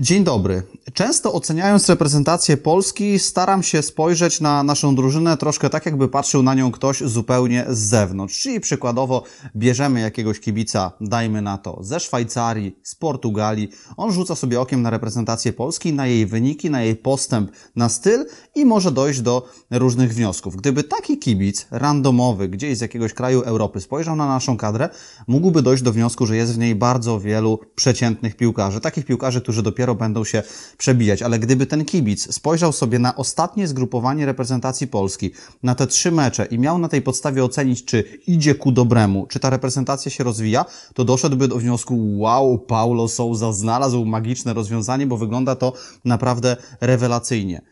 Dzień dobry. Często oceniając reprezentację Polski, staram się spojrzeć na naszą drużynę troszkę tak, jakby patrzył na nią ktoś zupełnie z zewnątrz. Czyli przykładowo bierzemy jakiegoś kibica, dajmy na to, ze Szwajcarii, z Portugalii. On rzuca sobie okiem na reprezentację Polski, na jej wyniki, na jej postęp, na styl i może dojść do różnych wniosków. Gdyby taki kibic randomowy gdzieś z jakiegoś kraju Europy spojrzał na naszą kadrę, mógłby dojść do wniosku, że jest w niej bardzo wielu przeciętnych piłkarzy. Takich piłkarzy, którzy dopiero będą się przebijać, ale gdyby ten kibic spojrzał sobie na ostatnie zgrupowanie reprezentacji Polski, na te trzy mecze i miał na tej podstawie ocenić, czy idzie ku dobremu, czy ta reprezentacja się rozwija, to doszedłby do wniosku, wow, Paulo Souza znalazł magiczne rozwiązanie, bo wygląda to naprawdę rewelacyjnie.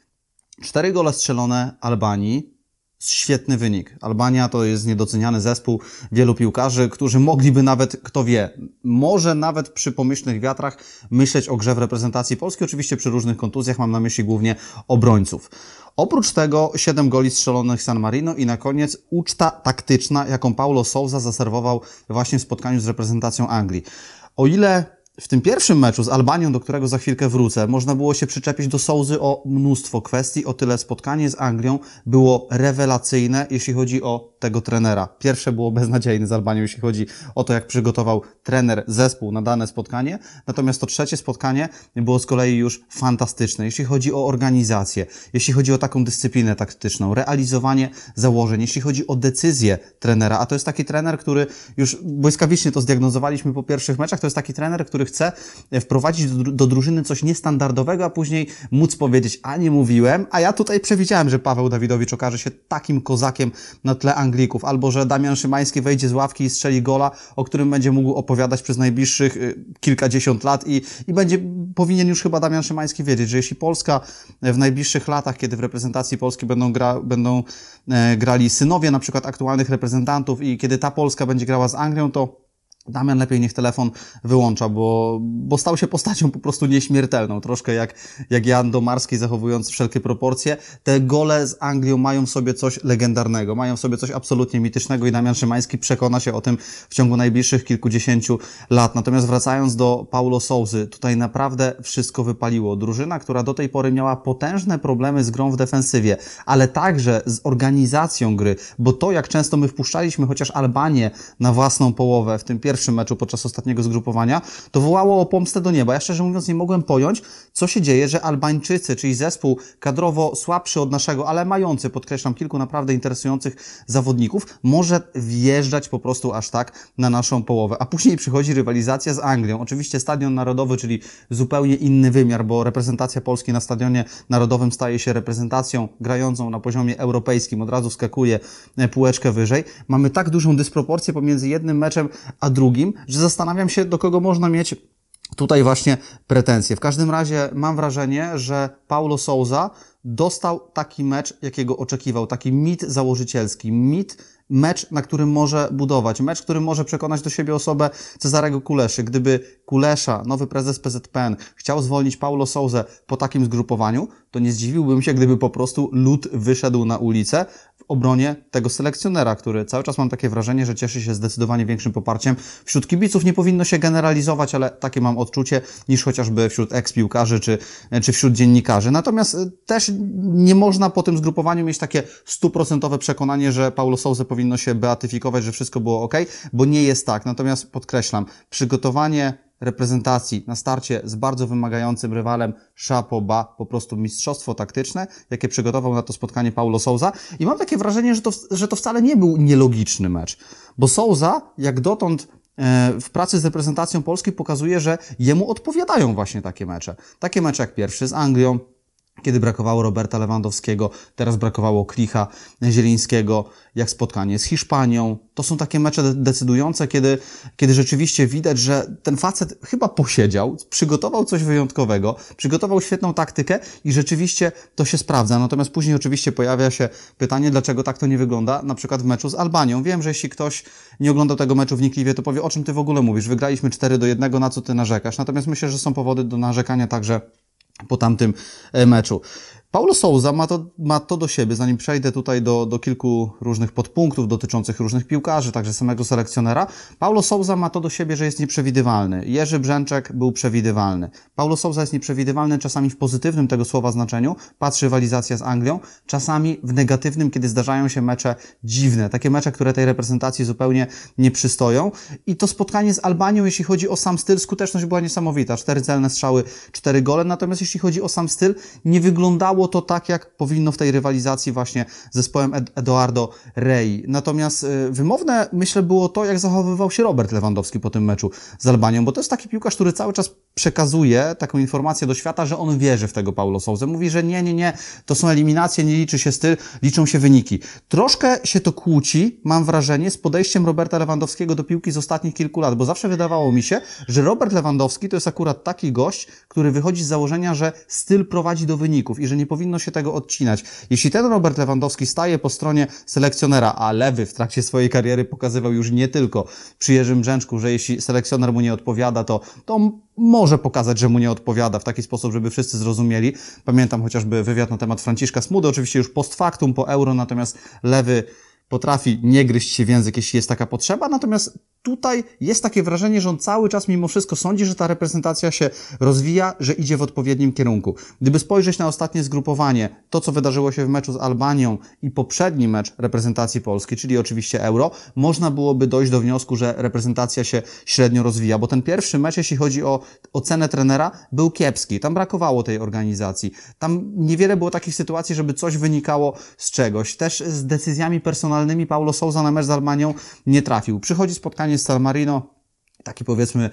Cztery gole strzelone Albanii, świetny wynik. Albania to jest niedoceniany zespół wielu piłkarzy, którzy mogliby nawet, kto wie, może nawet przy pomyślnych wiatrach myśleć o grze w reprezentacji Polski, oczywiście przy różnych kontuzjach, mam na myśli głównie obrońców. Oprócz tego 7 goli strzelonych San Marino i na koniec uczta taktyczna, jaką Paulo Souza zaserwował właśnie w spotkaniu z reprezentacją Anglii. O ile w tym pierwszym meczu z Albanią, do którego za chwilkę wrócę, można było się przyczepić do Sołzy o mnóstwo kwestii, o tyle spotkanie z Anglią było rewelacyjne, jeśli chodzi o tego trenera. Pierwsze było beznadziejne z Albanią, jeśli chodzi o to, jak przygotował trener zespół na dane spotkanie, natomiast to trzecie spotkanie było z kolei już fantastyczne, jeśli chodzi o organizację, jeśli chodzi o taką dyscyplinę taktyczną, realizowanie założeń, jeśli chodzi o decyzję trenera, a to jest taki trener, który już błyskawicznie to zdiagnozowaliśmy po pierwszych meczach, to jest taki trener, który który chce wprowadzić do, drużyny coś niestandardowego, a później móc powiedzieć, a nie mówiłem, a ja tutaj przewidziałem, że Paweł Dawidowicz okaże się takim kozakiem na tle Anglików, albo że Damian Szymański wejdzie z ławki i strzeli gola, o którym będzie mógł opowiadać przez najbliższych y, kilkadziesiąt lat i, i będzie, powinien już chyba Damian Szymański wiedzieć, że jeśli Polska w najbliższych latach, kiedy w reprezentacji Polski będą, gra, będą e, grali synowie na przykład aktualnych reprezentantów i kiedy ta Polska będzie grała z Anglią, to Damian lepiej niech telefon wyłącza, bo, bo stał się postacią po prostu nieśmiertelną. Troszkę jak, jak Jan Domarski zachowując wszelkie proporcje. Te gole z Anglią mają w sobie coś legendarnego, mają w sobie coś absolutnie mitycznego i Damian Szymański przekona się o tym w ciągu najbliższych kilkudziesięciu lat. Natomiast wracając do Paulo Souzy, tutaj naprawdę wszystko wypaliło. Drużyna, która do tej pory miała potężne problemy z grą w defensywie, ale także z organizacją gry, bo to jak często my wpuszczaliśmy chociaż Albanię na własną połowę w tym pierwszym pierwszym meczu podczas ostatniego zgrupowania, to wołało o pomstę do nieba. Ja szczerze mówiąc nie mogłem pojąć, co się dzieje, że Albańczycy, czyli zespół kadrowo słabszy od naszego, ale mający, podkreślam, kilku naprawdę interesujących zawodników, może wjeżdżać po prostu aż tak na naszą połowę. A później przychodzi rywalizacja z Anglią. Oczywiście Stadion Narodowy, czyli zupełnie inny wymiar, bo reprezentacja Polski na Stadionie Narodowym staje się reprezentacją grającą na poziomie europejskim, od razu skakuje e, półeczkę wyżej. Mamy tak dużą dysproporcję pomiędzy jednym meczem a drugim, drugim, że zastanawiam się, do kogo można mieć tutaj właśnie pretensje. W każdym razie mam wrażenie, że Paulo Souza dostał taki mecz, jakiego oczekiwał, taki mit założycielski, mit mecz, na którym może budować, mecz, który może przekonać do siebie osobę Cezarego Kuleszy. Gdyby Kulesza, nowy prezes PZPN, chciał zwolnić Paulo Souza po takim zgrupowaniu, to nie zdziwiłbym się, gdyby po prostu lud wyszedł na ulicę, obronie tego selekcjonera, który cały czas mam takie wrażenie, że cieszy się zdecydowanie większym poparciem. Wśród kibiców nie powinno się generalizować, ale takie mam odczucie, niż chociażby wśród ekspiłkarzy czy, czy wśród dziennikarzy. Natomiast e, też nie można po tym zgrupowaniu mieć takie stuprocentowe przekonanie, że Paulo Sousa powinno się beatyfikować, że wszystko było ok, bo nie jest tak. Natomiast podkreślam, przygotowanie reprezentacji na starcie z bardzo wymagającym rywalem Szapoba, po prostu mistrzostwo taktyczne, jakie przygotował na to spotkanie Paulo Souza. I mam takie wrażenie, że to, że to wcale nie był nielogiczny mecz, bo Souza jak dotąd e, w pracy z reprezentacją Polski pokazuje, że jemu odpowiadają właśnie takie mecze. Takie mecze jak pierwszy z Anglią, kiedy brakowało Roberta Lewandowskiego, teraz brakowało Klicha Zielińskiego, jak spotkanie z Hiszpanią. To są takie mecze decydujące, kiedy, kiedy rzeczywiście widać, że ten facet chyba posiedział, przygotował coś wyjątkowego, przygotował świetną taktykę i rzeczywiście to się sprawdza. Natomiast później oczywiście pojawia się pytanie, dlaczego tak to nie wygląda, na przykład w meczu z Albanią. Wiem, że jeśli ktoś nie oglądał tego meczu wnikliwie, to powie, o czym ty w ogóle mówisz? Wygraliśmy 4 do 1, na co ty narzekasz? Natomiast myślę, że są powody do narzekania także po tamtym e, meczu. Paulo Souza ma to, ma to do siebie, zanim przejdę tutaj do, do kilku różnych podpunktów dotyczących różnych piłkarzy, także samego selekcjonera. Paulo Souza ma to do siebie, że jest nieprzewidywalny. Jerzy Brzęczek był przewidywalny. Paulo Souza jest nieprzewidywalny czasami w pozytywnym tego słowa znaczeniu, patrzy rywalizacja z Anglią, czasami w negatywnym, kiedy zdarzają się mecze dziwne, takie mecze, które tej reprezentacji zupełnie nie przystoją. I to spotkanie z Albanią, jeśli chodzi o sam styl, skuteczność była niesamowita. Cztery celne strzały, cztery gole, natomiast jeśli chodzi o sam styl, nie wyglądało wyglądało to tak, jak powinno w tej rywalizacji właśnie z zespołem Ed Eduardo Rey. Natomiast y, wymowne, myślę, było to, jak zachowywał się Robert Lewandowski po tym meczu z Albanią, bo to jest taki piłkarz, który cały czas przekazuje taką informację do świata, że on wierzy w tego Paulo Souza. Mówi, że nie, nie, nie, to są eliminacje, nie liczy się styl, liczą się wyniki. Troszkę się to kłóci, mam wrażenie, z podejściem Roberta Lewandowskiego do piłki z ostatnich kilku lat, bo zawsze wydawało mi się, że Robert Lewandowski to jest akurat taki gość, który wychodzi z założenia, że styl prowadzi do wyników i że nie powinno się tego odcinać. Jeśli ten Robert Lewandowski staje po stronie selekcjonera, a Lewy w trakcie swojej kariery pokazywał już nie tylko przy Jerzym Brzęczku, że jeśli selekcjoner mu nie odpowiada, to, to może pokazać, że mu nie odpowiada w taki sposób, żeby wszyscy zrozumieli. Pamiętam chociażby wywiad na temat Franciszka Smudy, oczywiście już post factum, po euro, natomiast lewy potrafi nie gryźć się w język, jeśli jest taka potrzeba, natomiast tutaj jest takie wrażenie, że on cały czas mimo wszystko sądzi, że ta reprezentacja się rozwija, że idzie w odpowiednim kierunku. Gdyby spojrzeć na ostatnie zgrupowanie, to co wydarzyło się w meczu z Albanią i poprzedni mecz reprezentacji Polski, czyli oczywiście Euro, można byłoby dojść do wniosku, że reprezentacja się średnio rozwija, bo ten pierwszy mecz, jeśli chodzi o ocenę trenera, był kiepski. Tam brakowało tej organizacji. Tam niewiele było takich sytuacji, żeby coś wynikało z czegoś. Też z decyzjami personalnymi normalnymi Paulo Souza na mecz z Armanią nie trafił. Przychodzi spotkanie z San Marino, taki powiedzmy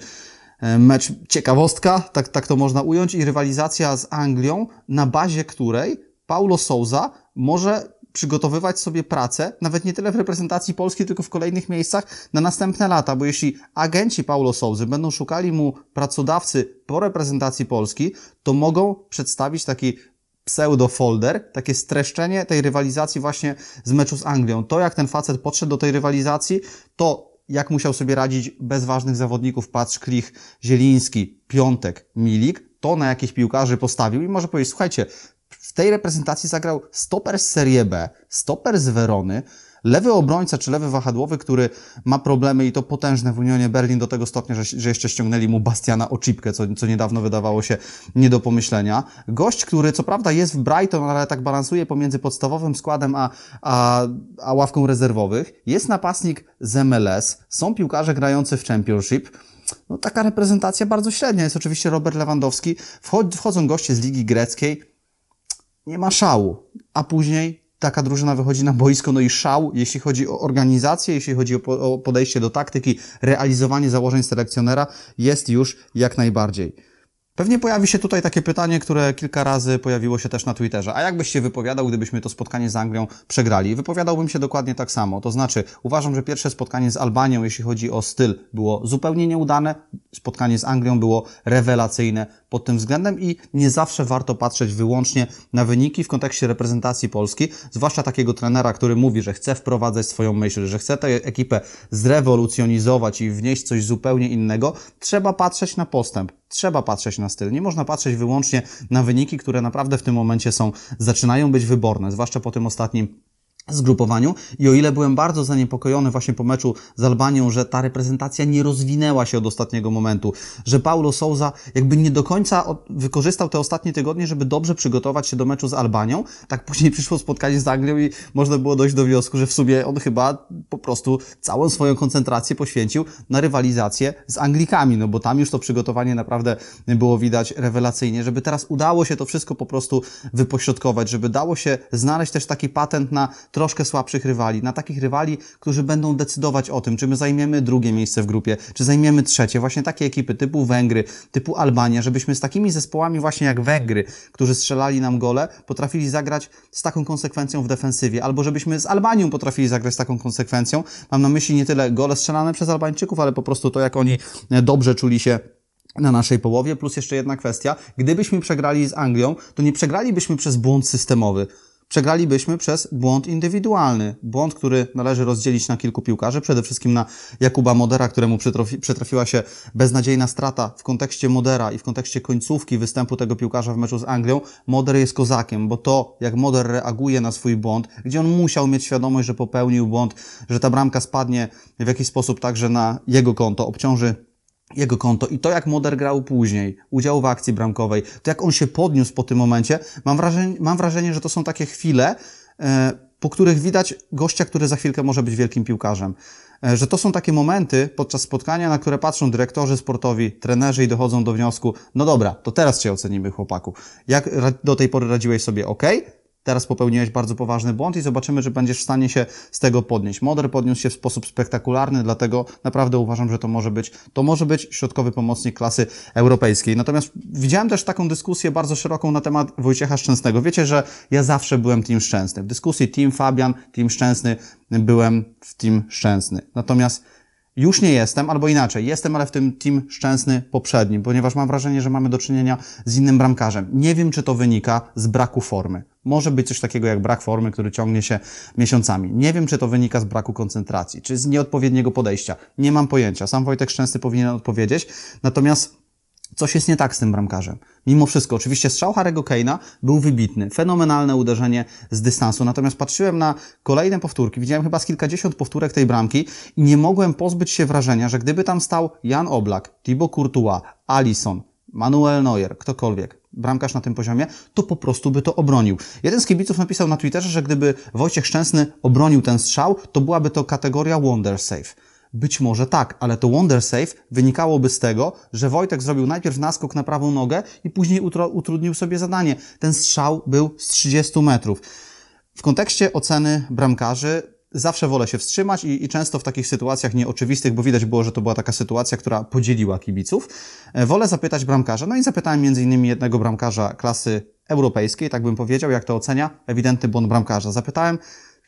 e, mecz ciekawostka, tak, tak to można ująć, i rywalizacja z Anglią, na bazie której Paulo Souza może przygotowywać sobie pracę, nawet nie tyle w reprezentacji polskiej, tylko w kolejnych miejscach na następne lata, bo jeśli agenci Paulo Souzy będą szukali mu pracodawcy po reprezentacji Polski, to mogą przedstawić taki pseudo-folder, takie streszczenie tej rywalizacji właśnie z meczu z Anglią. To, jak ten facet podszedł do tej rywalizacji, to jak musiał sobie radzić bez ważnych zawodników, patrz Klich, Zieliński, Piątek, Milik, to na jakich piłkarzy postawił i może powiedzieć, słuchajcie, w tej reprezentacji zagrał stoper z Serie B, stoper z Werony, lewy obrońca czy lewy wahadłowy, który ma problemy i to potężne w Unionie Berlin do tego stopnia, że, że jeszcze ściągnęli mu Bastiana Oczipkę, co, co niedawno wydawało się nie do pomyślenia. Gość, który co prawda jest w Brighton, ale tak balansuje pomiędzy podstawowym składem a, a, a ławką rezerwowych. Jest napastnik z MLS, są piłkarze grający w Championship. No, taka reprezentacja bardzo średnia. Jest oczywiście Robert Lewandowski. wchodzą goście z Ligi Greckiej. Nie ma szału. A później taka drużyna wychodzi na boisko, no i szał, jeśli chodzi o organizację, jeśli chodzi o podejście do taktyki, realizowanie założeń selekcjonera, jest już jak najbardziej. Pewnie pojawi się tutaj takie pytanie, które kilka razy pojawiło się też na Twitterze. A jakbyś się wypowiadał, gdybyśmy to spotkanie z Anglią przegrali? Wypowiadałbym się dokładnie tak samo. To znaczy, uważam, że pierwsze spotkanie z Albanią, jeśli chodzi o styl, było zupełnie nieudane. Spotkanie z Anglią było rewelacyjne pod tym względem i nie zawsze warto patrzeć wyłącznie na wyniki w kontekście reprezentacji Polski, zwłaszcza takiego trenera, który mówi, że chce wprowadzać swoją myśl, że chce tę ekipę zrewolucjonizować i wnieść coś zupełnie innego. Trzeba patrzeć na postęp, trzeba patrzeć na styl. Nie można patrzeć wyłącznie na wyniki, które naprawdę w tym momencie są, zaczynają być wyborne, zwłaszcza po tym ostatnim zgrupowaniu i o ile byłem bardzo zaniepokojony właśnie po meczu z Albanią, że ta reprezentacja nie rozwinęła się od ostatniego momentu, że Paulo Souza jakby nie do końca wykorzystał te ostatnie tygodnie, żeby dobrze przygotować się do meczu z Albanią, tak później przyszło spotkanie z Anglią i można było dojść do wniosku, że w sumie on chyba po prostu całą swoją koncentrację poświęcił na rywalizację z Anglikami, no bo tam już to przygotowanie naprawdę było widać rewelacyjnie, żeby teraz udało się to wszystko po prostu wypośrodkować, żeby dało się znaleźć też taki patent na troszkę słabszych rywali, na takich rywali, którzy będą decydować o tym, czy my zajmiemy drugie miejsce w grupie, czy zajmiemy trzecie. Właśnie takie ekipy typu Węgry, typu Albania, żebyśmy z takimi zespołami właśnie jak Węgry, którzy strzelali nam gole, potrafili zagrać z taką konsekwencją w defensywie, albo żebyśmy z Albanią potrafili zagrać z taką konsekwencją. Mam na myśli nie tyle gole strzelane przez Albańczyków, ale po prostu to, jak oni e, dobrze czuli się na naszej połowie, plus jeszcze jedna kwestia. Gdybyśmy przegrali z Anglią, to nie przegralibyśmy przez błąd systemowy przegralibyśmy przez błąd indywidualny. Błąd, który należy rozdzielić na kilku piłkarzy, przede wszystkim na Jakuba Modera, któremu przytrafi, przytrafiła się beznadziejna strata w kontekście Modera i w kontekście końcówki występu tego piłkarza w meczu z Anglią. Moder jest kozakiem, bo to, jak Moder reaguje na swój błąd, gdzie on musiał mieć świadomość, że popełnił błąd, że ta bramka spadnie w jakiś sposób także na jego konto, obciąży jego konto i to, jak Moder grał później, udział w akcji bramkowej, to jak on się podniósł po tym momencie, mam wrażenie, mam wrażenie że to są takie chwile, e, po których widać gościa, który za chwilkę może być wielkim piłkarzem. E, że to są takie momenty podczas spotkania, na które patrzą dyrektorzy sportowi, trenerzy i dochodzą do wniosku, no dobra, to teraz cię ocenimy, chłopaku. Jak do tej pory radziłeś sobie ok, teraz popełniłeś bardzo poważny błąd i zobaczymy, że będziesz w stanie się z tego podnieść. Moder podniósł się w sposób spektakularny, dlatego naprawdę uważam, że to może być, to może być środkowy pomocnik klasy europejskiej. Natomiast widziałem też taką dyskusję bardzo szeroką na temat Wojciecha Szczęsnego. Wiecie, że ja zawsze byłem Team Szczęsny. W dyskusji Team Fabian, Team Szczęsny, byłem w Team Szczęsny. Natomiast już nie jestem, albo inaczej, jestem, ale w tym team szczęsny poprzednim, ponieważ mam wrażenie, że mamy do czynienia z innym bramkarzem. Nie wiem, czy to wynika z braku formy. Może być coś takiego jak brak formy, który ciągnie się miesiącami. Nie wiem, czy to wynika z braku koncentracji, czy z nieodpowiedniego podejścia. Nie mam pojęcia. Sam Wojtek Szczęsny powinien odpowiedzieć. Natomiast coś jest nie tak z tym bramkarzem. Mimo wszystko, oczywiście strzał Harry'ego Keina był wybitny, fenomenalne uderzenie z dystansu, natomiast patrzyłem na kolejne powtórki, widziałem chyba z kilkadziesiąt powtórek tej bramki i nie mogłem pozbyć się wrażenia, że gdyby tam stał Jan Oblak, Thibaut Courtois, Alison, Manuel Neuer, ktokolwiek, bramkarz na tym poziomie, to po prostu by to obronił. Jeden z kibiców napisał na Twitterze, że gdyby Wojciech Szczęsny obronił ten strzał, to byłaby to kategoria Wonder Save. Być może tak, ale to Wonder Safe wynikałoby z tego, że Wojtek zrobił najpierw naskok na prawą nogę i później utrudnił sobie zadanie. Ten strzał był z 30 metrów. W kontekście oceny bramkarzy zawsze wolę się wstrzymać i, i, często w takich sytuacjach nieoczywistych, bo widać było, że to była taka sytuacja, która podzieliła kibiców, e, wolę zapytać bramkarza. No i zapytałem między innymi jednego bramkarza klasy europejskiej, tak bym powiedział, jak to ocenia, ewidentny błąd bramkarza. Zapytałem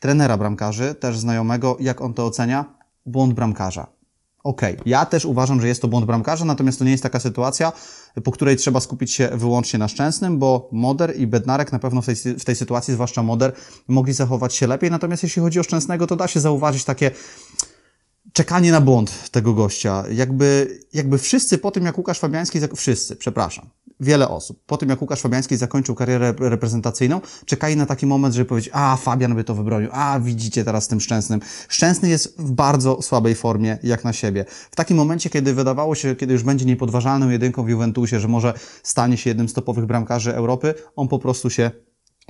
trenera bramkarzy, też znajomego, jak on to ocenia błąd bramkarza. Okej, okay. ja też uważam, że jest to błąd bramkarza, natomiast to nie jest taka sytuacja, po której trzeba skupić się wyłącznie na szczęsnym, bo Moder i Bednarek na pewno w tej, w tej sytuacji, zwłaszcza Moder, mogli zachować się lepiej. Natomiast jeśli chodzi o szczęsnego, to da się zauważyć takie czekanie na błąd tego gościa. Jakby, jakby wszyscy po tym, jak Łukasz Fabiański, wszyscy, przepraszam, wiele osób, po tym jak Łukasz Fabiański zakończył karierę reprezentacyjną, czekali na taki moment, żeby powiedzieć, a Fabian by to wybronił, a widzicie teraz tym Szczęsnym. Szczęsny jest w bardzo słabej formie, jak na siebie. W takim momencie, kiedy wydawało się, kiedy już będzie niepodważalną jedynką w Juventusie, że może stanie się jednym z topowych bramkarzy Europy, on po prostu się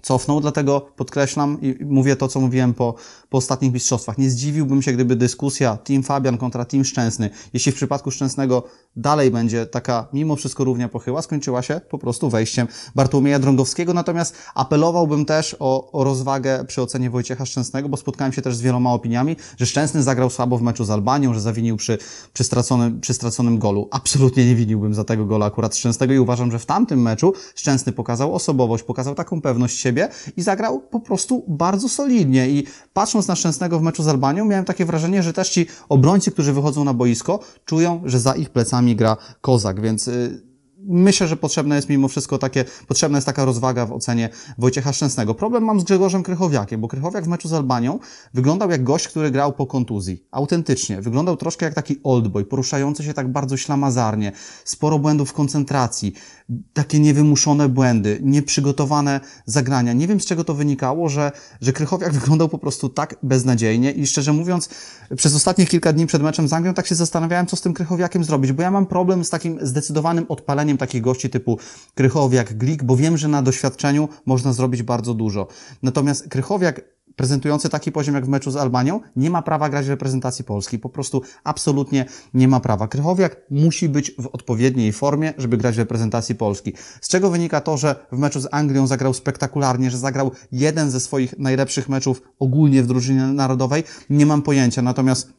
cofnął, dlatego podkreślam i mówię to, co mówiłem po, po ostatnich mistrzostwach. Nie zdziwiłbym się, gdyby dyskusja Team Fabian kontra Team Szczęsny, jeśli w przypadku Szczęsnego dalej będzie taka mimo wszystko równia pochyła, skończyła się po prostu wejściem Bartłomieja Drągowskiego. Natomiast apelowałbym też o, o rozwagę przy ocenie Wojciecha Szczęsnego, bo spotkałem się też z wieloma opiniami, że Szczęsny zagrał słabo w meczu z Albanią, że zawinił przy, przy, straconym, przy straconym golu. Absolutnie nie winiłbym za tego gola akurat Szczęsnego i uważam, że w tamtym meczu Szczęsny pokazał osobowość, pokazał taką pewność siebie i zagrał po prostu bardzo solidnie. I patrząc na Szczęsnego w meczu z Albanią, miałem takie wrażenie, że też ci obrońcy, którzy wychodzą na boisko, czują, że za ich plecami gra Kozak, więc y, myślę, że potrzebne jest mimo wszystko takie, potrzebna jest taka rozwaga w ocenie Wojciecha Szczęsnego. Problem mam z Grzegorzem Krychowiakiem, bo Krychowiak w meczu z Albanią wyglądał jak gość, który grał po kontuzji. Autentycznie. Wyglądał troszkę jak taki oldboy, poruszający się tak bardzo ślamazarnie. Sporo błędów koncentracji, takie niewymuszone błędy, nieprzygotowane zagrania. Nie wiem z czego to wynikało, że, że Krychowiak wyglądał po prostu tak beznadziejnie i szczerze mówiąc, przez ostatnie kilka dni przed meczem z Anglią tak się zastanawiałem, co z tym Krychowiakiem zrobić, bo ja mam problem z takim zdecydowanym odpaleniem doświadczeniem takich gości typu Krychowiak, Glik, bo wiem, że na doświadczeniu można zrobić bardzo dużo. Natomiast Krychowiak prezentujący taki poziom jak w meczu z Albanią, nie ma prawa grać w reprezentacji Polski. Po prostu absolutnie nie ma prawa. Krychowiak musi być w odpowiedniej formie, żeby grać w reprezentacji Polski. Z czego wynika to, że w meczu z Anglią zagrał spektakularnie, że zagrał jeden ze swoich najlepszych meczów ogólnie w drużynie narodowej? Nie mam pojęcia. Natomiast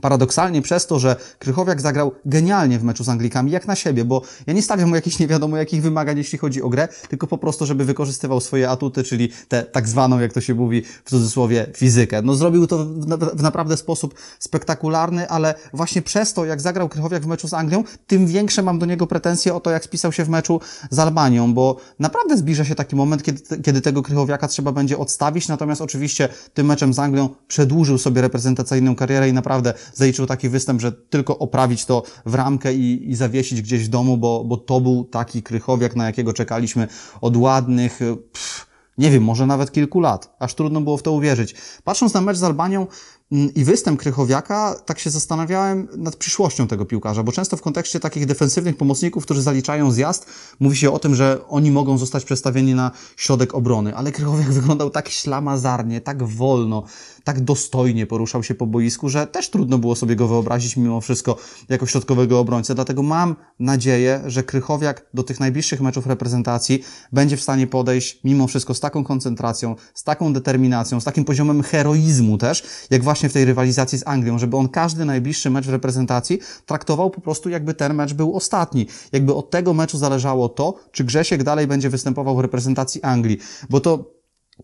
Paradoksalnie przez to, że Krychowiak zagrał genialnie w meczu z Anglikami, jak na siebie, bo ja nie stawiam mu jakichś nie wiadomo jakich wymagań, jeśli chodzi o grę, tylko po prostu, żeby wykorzystywał swoje atuty, czyli tę tak zwaną, jak to się mówi w cudzysłowie, fizykę. No zrobił to w, na w naprawdę sposób spektakularny, ale właśnie przez to, jak zagrał Krychowiak w meczu z Anglią, tym większe mam do niego pretensje o to, jak spisał się w meczu z Albanią, bo naprawdę zbliża się taki moment, kiedy, kiedy tego Krychowiaka trzeba będzie odstawić, natomiast oczywiście tym meczem z Anglią przedłużył sobie reprezentacyjną karierę i naprawdę zaliczył taki występ, że tylko oprawić to w ramkę i, i zawiesić gdzieś w domu, bo, bo to był taki krychowiak, na jakiego czekaliśmy od ładnych... Pff, nie wiem, może nawet kilku lat. Aż trudno było w to uwierzyć. Patrząc na mecz z Albanią, i występ Krychowiaka, tak się zastanawiałem nad przyszłością tego piłkarza, bo często w kontekście takich defensywnych pomocników, którzy zaliczają zjazd, mówi się o tym, że oni mogą zostać przestawieni na środek obrony, ale Krychowiak wyglądał tak ślamazarnie, tak wolno, tak dostojnie poruszał się po boisku, że też trudno było sobie go wyobrazić mimo wszystko jako środkowego obrońcę, dlatego mam nadzieję, że Krychowiak do tych najbliższych meczów reprezentacji będzie w stanie podejść mimo wszystko z taką koncentracją, z taką determinacją, z takim poziomem heroizmu też, jak właśnie właśnie w tej rywalizacji z Anglią, żeby on każdy najbliższy mecz w reprezentacji traktował po prostu jakby ten mecz był ostatni. Jakby od tego meczu zależało to, czy Grzesiek dalej będzie występował w reprezentacji Anglii. Bo to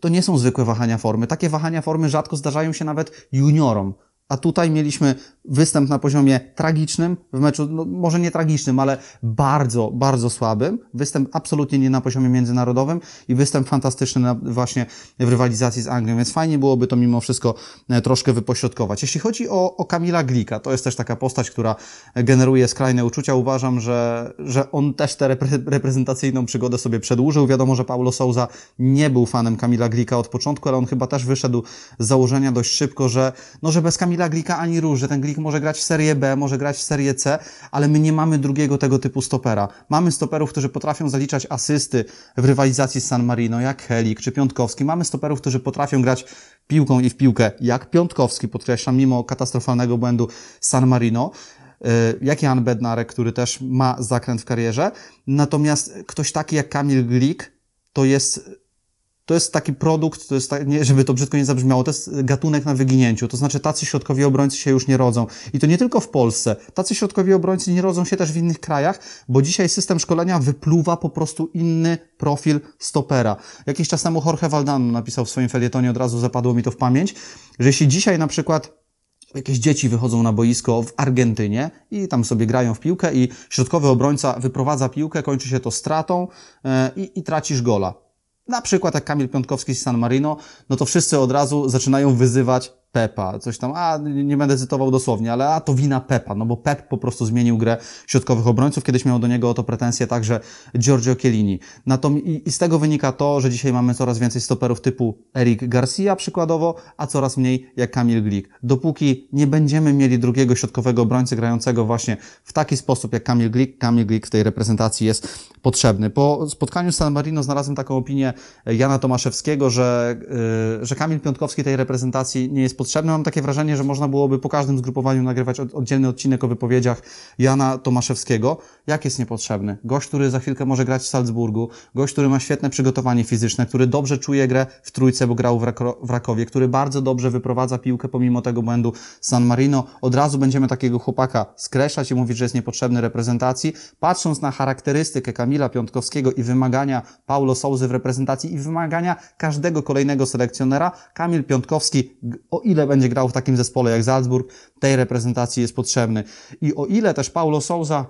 to nie są zwykłe wahania formy. Takie wahania formy rzadko zdarzają się nawet juniorom. A tutaj mieliśmy występ na poziomie tragicznym w meczu, no może nie tragicznym, ale bardzo, bardzo słabym. Występ absolutnie nie na poziomie międzynarodowym i występ fantastyczny na, właśnie w rywalizacji z Anglią, więc fajnie byłoby to mimo wszystko e, troszkę wypośrodkować. Jeśli chodzi o, o Kamila Glika, to jest też taka postać, która generuje skrajne uczucia. Uważam, że, że on też tę repre reprezentacyjną przygodę sobie przedłużył. Wiadomo, że Paulo Souza nie był fanem Kamila Glika od początku, ale on chyba też wyszedł z założenia dość szybko, że, no, że bez Kamila dla Glika ani róży. Ten Glik może grać w Serie B, może grać w Serie C, ale my nie mamy drugiego tego typu stopera. Mamy stoperów, którzy potrafią zaliczać asysty w rywalizacji z San Marino, jak Helik czy Piątkowski. Mamy stoperów, którzy potrafią grać piłką i w piłkę, jak Piątkowski, podkreślam, mimo katastrofalnego błędu San Marino e, jak Jan Bednarek, który też ma zakręt w karierze. Natomiast ktoś taki jak Kamil Glik to jest to jest taki produkt, to jest tak, nie, żeby to brzydko nie zabrzmiało, to jest gatunek na wyginięciu. To znaczy tacy środkowi obrońcy się już nie rodzą. I to nie tylko w Polsce. Tacy środkowi obrońcy nie rodzą się też w innych krajach, bo dzisiaj system szkolenia wypluwa po prostu inny profil stopera. Jakiś czas temu Jorge Valdano napisał w swoim felietonie, od razu zapadło mi to w pamięć, że jeśli dzisiaj na przykład jakieś dzieci wychodzą na boisko w Argentynie i tam sobie grają w piłkę i środkowy obrońca wyprowadza piłkę, kończy się to stratą e, i tracisz gola na przykład jak Kamil Piątkowski z San Marino, no to wszyscy od razu zaczynają wyzywać Pepa, coś tam, a nie będę cytował dosłownie, ale a to wina Pepa, no bo Pep po prostu zmienił grę środkowych obrońców, kiedyś miał do niego o to pretensje także Giorgio Chiellini. Natomiast i, i z tego wynika to, że dzisiaj mamy coraz więcej stoperów typu Eric Garcia przykładowo, a coraz mniej jak Kamil Glik. Dopóki nie będziemy mieli drugiego środkowego obrońcy grającego właśnie w taki sposób jak Kamil Glik, Kamil Glik w tej reprezentacji jest potrzebny. Po spotkaniu z San Marino znalazłem taką opinię Jana Tomaszewskiego, że, yy, że Kamil Piątkowski tej reprezentacji nie jest potrzebne. Mam takie wrażenie, że można byłoby po każdym zgrupowaniu nagrywać od, oddzielny odcinek o wypowiedziach Jana Tomaszewskiego. Jak jest niepotrzebny? Gość, który za chwilkę może grać w Salzburgu, gość, który ma świetne przygotowanie fizyczne, który dobrze czuje grę w trójce, bo grał w, w Rakowie, który bardzo dobrze wyprowadza piłkę pomimo tego błędu San Marino. Od razu będziemy takiego chłopaka skreślać i mówić, że jest niepotrzebny reprezentacji. Patrząc na charakterystykę Kamila Piątkowskiego i wymagania Paulo Souzy w reprezentacji i wymagania każdego kolejnego selekcjonera, Kamil Piątkowski o ile będzie grał w takim zespole jak Salzburg, tej reprezentacji jest potrzebny. I o ile też Paulo Souza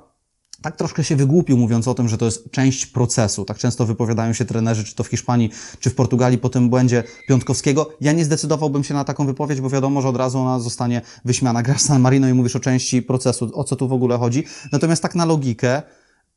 tak troszkę się wygłupił, mówiąc o tym, że to jest część procesu. Tak często wypowiadają się trenerzy, czy to w Hiszpanii, czy w Portugalii po tym błędzie Piątkowskiego. Ja nie zdecydowałbym się na taką wypowiedź, bo wiadomo, że od razu ona zostanie wyśmiana. Grasz San Marino i mówisz o części procesu, o co tu w ogóle chodzi. Natomiast tak na logikę,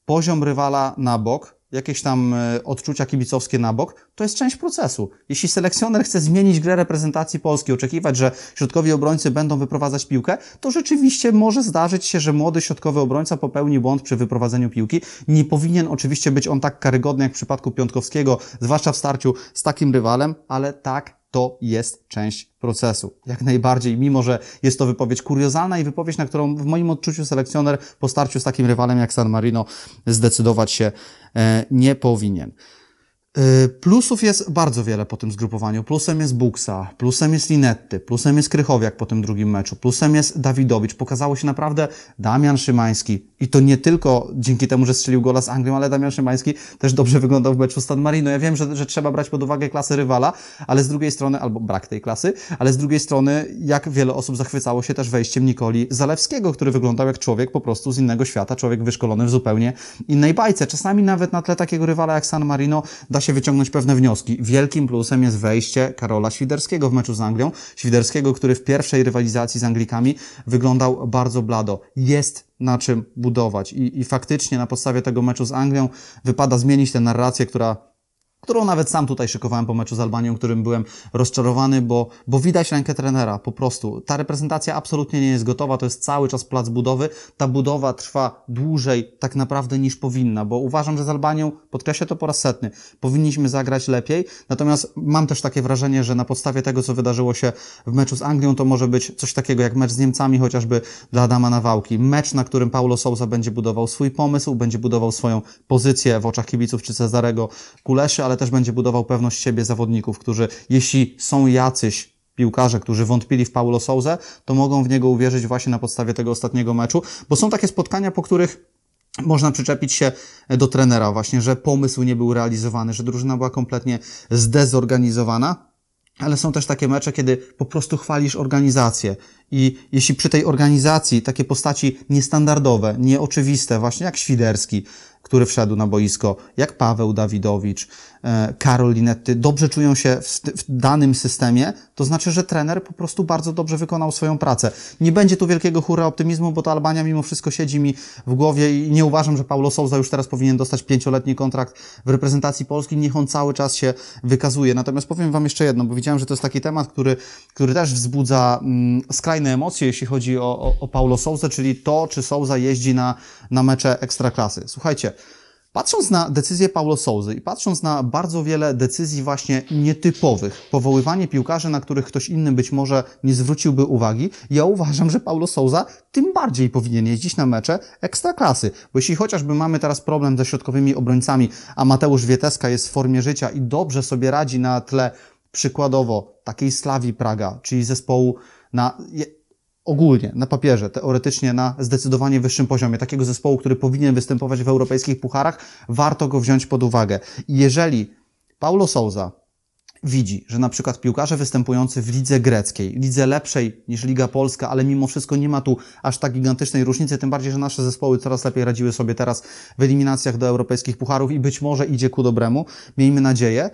poziom rywala na bok, jakieś tam e, odczucia kibicowskie na bok, to jest część procesu. Jeśli selekcjoner chce zmienić grę reprezentacji Polski, oczekiwać, że środkowi obrońcy będą wyprowadzać piłkę, to rzeczywiście może zdarzyć się, że młody środkowy obrońca popełni błąd przy wyprowadzeniu piłki. Nie powinien oczywiście być on tak karygodny jak w przypadku Piątkowskiego, zwłaszcza w starciu z takim rywalem, ale tak to jest część procesu. Jak najbardziej, mimo że jest to wypowiedź kuriozalna i wypowiedź, na którą w moim odczuciu selekcjoner po starciu z takim rywalem jak San Marino zdecydować się e, nie powinien. E, plusów jest bardzo wiele po tym zgrupowaniu. Plusem jest Buxa. plusem jest Linetty, plusem jest Krychowiak po tym drugim meczu, plusem jest Dawidowicz. Pokazało się naprawdę Damian Szymański, i to nie tylko dzięki temu, że strzelił gola z Anglią, ale Damian Szymański też dobrze wyglądał w meczu z San Marino. Ja wiem, że, że trzeba brać pod uwagę klasę rywala, ale z drugiej strony, albo brak tej klasy, ale z drugiej strony, jak wiele osób zachwycało się też wejściem Nikoli Zalewskiego, który wyglądał jak człowiek po prostu z innego świata, człowiek wyszkolony w zupełnie innej bajce. Czasami nawet na tle takiego rywala jak San Marino da się wyciągnąć pewne wnioski. Wielkim plusem jest wejście Karola Świderskiego w meczu z Anglią. Świderskiego, który w pierwszej rywalizacji z Anglikami wyglądał bardzo blado. Jest na czym budować. I, I faktycznie na podstawie tego meczu z Anglią wypada zmienić tę narrację, która którą nawet sam tutaj szykowałem po meczu z Albanią, którym byłem rozczarowany, bo, bo widać rękę trenera po prostu. Ta reprezentacja absolutnie nie jest gotowa, to jest cały czas plac budowy. Ta budowa trwa dłużej tak naprawdę niż powinna, bo uważam, że z Albanią, podkreślę to po raz setny, powinniśmy zagrać lepiej. Natomiast mam też takie wrażenie, że na podstawie tego, co wydarzyło się w meczu z Anglią, to może być coś takiego jak mecz z Niemcami, chociażby dla Adama Nawałki. Mecz, na którym Paulo Sousa będzie budował swój pomysł, będzie budował swoją pozycję w oczach kibiców czy Cezarego Kuleszy, ale ale też będzie budował pewność siebie zawodników, którzy jeśli są jacyś piłkarze, którzy wątpili w Paulo Souza, to mogą w niego uwierzyć właśnie na podstawie tego ostatniego meczu, bo są takie spotkania, po których można przyczepić się do trenera właśnie, że pomysł nie był realizowany, że drużyna była kompletnie zdezorganizowana. Ale są też takie mecze, kiedy po prostu chwalisz organizację. I jeśli przy tej organizacji takie postaci niestandardowe, nieoczywiste, właśnie jak Świderski, który wszedł na boisko, jak Paweł Dawidowicz, E, Karol dobrze czują się w, w, danym systemie, to znaczy, że trener po prostu bardzo dobrze wykonał swoją pracę. Nie będzie tu wielkiego hura optymizmu, bo to Albania mimo wszystko siedzi mi w głowie i nie uważam, że Paulo Souza już teraz powinien dostać pięcioletni kontrakt w reprezentacji Polski. Niech on cały czas się wykazuje. Natomiast powiem Wam jeszcze jedno, bo widziałem, że to jest taki temat, który, który też wzbudza mm, skrajne emocje, jeśli chodzi o, o, o Paulo Souza, czyli to, czy Souza jeździ na, na mecze ekstraklasy. Słuchajcie, Patrząc na decyzję Paulo Souzy i patrząc na bardzo wiele decyzji właśnie nietypowych, powoływanie piłkarzy, na których ktoś inny być może nie zwróciłby uwagi, ja uważam, że Paulo Souza tym bardziej powinien jeździć na mecze ekstraklasy. Bo jeśli chociażby mamy teraz problem ze środkowymi obrońcami, a Mateusz Wieteska jest w formie życia i dobrze sobie radzi na tle przykładowo takiej Slawii Praga, czyli zespołu na ogólnie, na papierze, teoretycznie na zdecydowanie wyższym poziomie, takiego zespołu, który powinien występować w europejskich pucharach, warto go wziąć pod uwagę. jeżeli Paulo Souza widzi, że na przykład piłkarze występujący w lidze greckiej, lidze lepszej niż Liga Polska, ale mimo wszystko nie ma tu aż tak gigantycznej różnicy, tym bardziej, że nasze zespoły coraz lepiej radziły sobie teraz w eliminacjach do europejskich pucharów i być może idzie ku dobremu, miejmy nadzieję,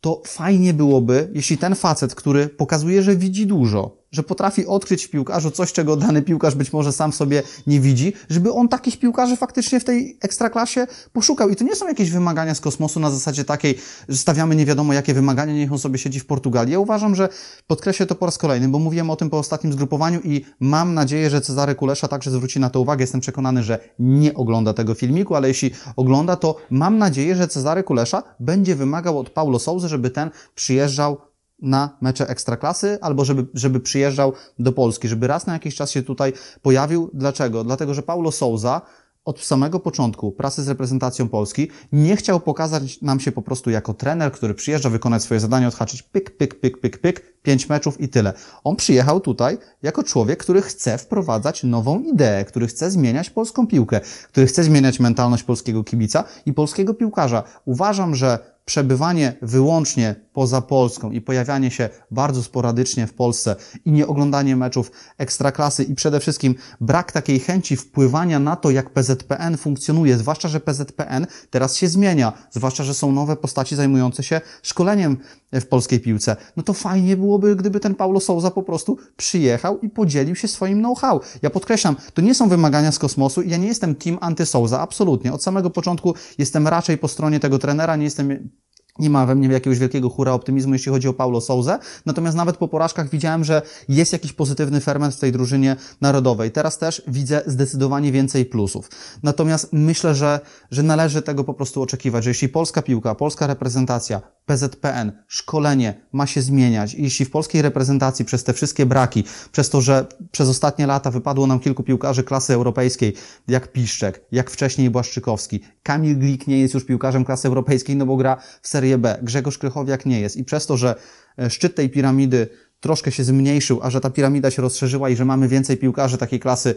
to fajnie byłoby, jeśli ten facet, który pokazuje, że widzi dużo, że potrafi odkryć w piłkarzu coś, czego dany piłkarz być może sam sobie nie widzi, żeby on takich piłkarzy faktycznie w tej ekstraklasie poszukał. I to nie są jakieś wymagania z kosmosu na zasadzie takiej, że stawiamy nie wiadomo jakie wymagania, niech on sobie siedzi w Portugalii. Ja uważam, że podkreślę to po raz kolejny, bo mówiłem o tym po ostatnim zgrupowaniu i mam nadzieję, że Cezary Kulesza także zwróci na to uwagę. Jestem przekonany, że nie ogląda tego filmiku, ale jeśli ogląda, to mam nadzieję, że Cezary Kulesza będzie wymagał od Paulo Souza, żeby ten przyjeżdżał na mecze ekstraklasy, albo żeby, żeby przyjeżdżał do Polski, żeby raz na jakiś czas się tutaj pojawił. Dlaczego? Dlatego, że Paulo Souza od samego początku pracy z reprezentacją Polski nie chciał pokazać nam się po prostu jako trener, który przyjeżdża wykonać swoje zadanie, odhaczyć pyk, pyk, pyk, pyk, pyk, pięć meczów i tyle. On przyjechał tutaj jako człowiek, który chce wprowadzać nową ideę, który chce zmieniać polską piłkę, który chce zmieniać mentalność polskiego kibica i polskiego piłkarza. Uważam, że przebywanie wyłącznie poza Polską i pojawianie się bardzo sporadycznie w Polsce i nie oglądanie meczów ekstraklasy i przede wszystkim brak takiej chęci wpływania na to, jak PZPN funkcjonuje, zwłaszcza, że PZPN teraz się zmienia, zwłaszcza, że są nowe postaci zajmujące się szkoleniem w polskiej piłce. No to fajnie byłoby, gdyby ten Paulo Souza po prostu przyjechał i podzielił się swoim know-how. Ja podkreślam, to nie są wymagania z kosmosu i ja nie jestem team anty-Souza, absolutnie. Od samego początku jestem raczej po stronie tego trenera, nie jestem nie ma we mnie jakiegoś wielkiego hura optymizmu, jeśli chodzi o Paulo Souza. Natomiast nawet po porażkach widziałem, że jest jakiś pozytywny ferment w tej drużynie narodowej. Teraz też widzę zdecydowanie więcej plusów. Natomiast myślę, że, że należy tego po prostu oczekiwać, że jeśli polska piłka, polska reprezentacja PZPN, szkolenie ma się zmieniać. Jeśli w polskiej reprezentacji przez te wszystkie braki, przez to, że przez ostatnie lata wypadło nam kilku piłkarzy klasy europejskiej, jak Piszczek, jak wcześniej Błaszczykowski, Kamil Glik nie jest już piłkarzem klasy europejskiej, no bo gra w Serie B, Grzegorz Krychowiak nie jest i przez to, że e, szczyt tej piramidy troszkę się zmniejszył, a że ta piramida się rozszerzyła i że mamy więcej piłkarzy takiej klasy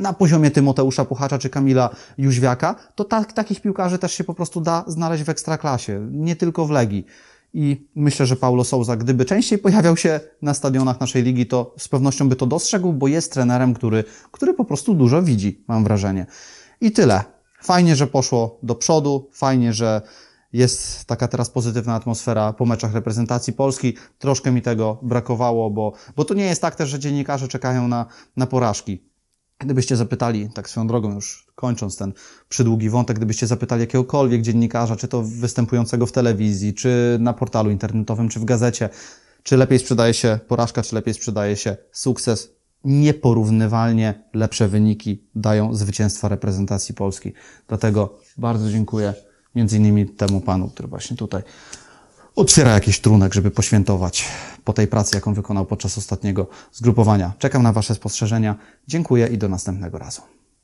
na poziomie Tymoteusza Puchacza czy Kamila Juźwiaka, to tak, takich piłkarzy też się po prostu da znaleźć w ekstraklasie, nie tylko w Legii. I myślę, że Paulo Souza, gdyby częściej pojawiał się na stadionach naszej ligi, to z pewnością by to dostrzegł, bo jest trenerem, który, który po prostu dużo widzi, mam wrażenie. I tyle. Fajnie, że poszło do przodu, fajnie, że jest taka teraz pozytywna atmosfera po meczach reprezentacji Polski. Troszkę mi tego brakowało, bo, bo to nie jest tak też, że dziennikarze czekają na, na porażki. Gdybyście zapytali, tak swoją drogą już kończąc ten przydługi wątek, gdybyście zapytali jakiegokolwiek dziennikarza, czy to występującego w telewizji, czy na portalu internetowym, czy w gazecie, czy lepiej sprzedaje się porażka, czy lepiej sprzedaje się sukces, nieporównywalnie lepsze wyniki dają zwycięstwa reprezentacji Polski. Dlatego bardzo dziękuję między innymi temu panu, który właśnie tutaj otwiera jakiś trunek, żeby poświętować po tej pracy, jaką wykonał podczas ostatniego zgrupowania. Czekam na Wasze spostrzeżenia. Dziękuję i do następnego razu.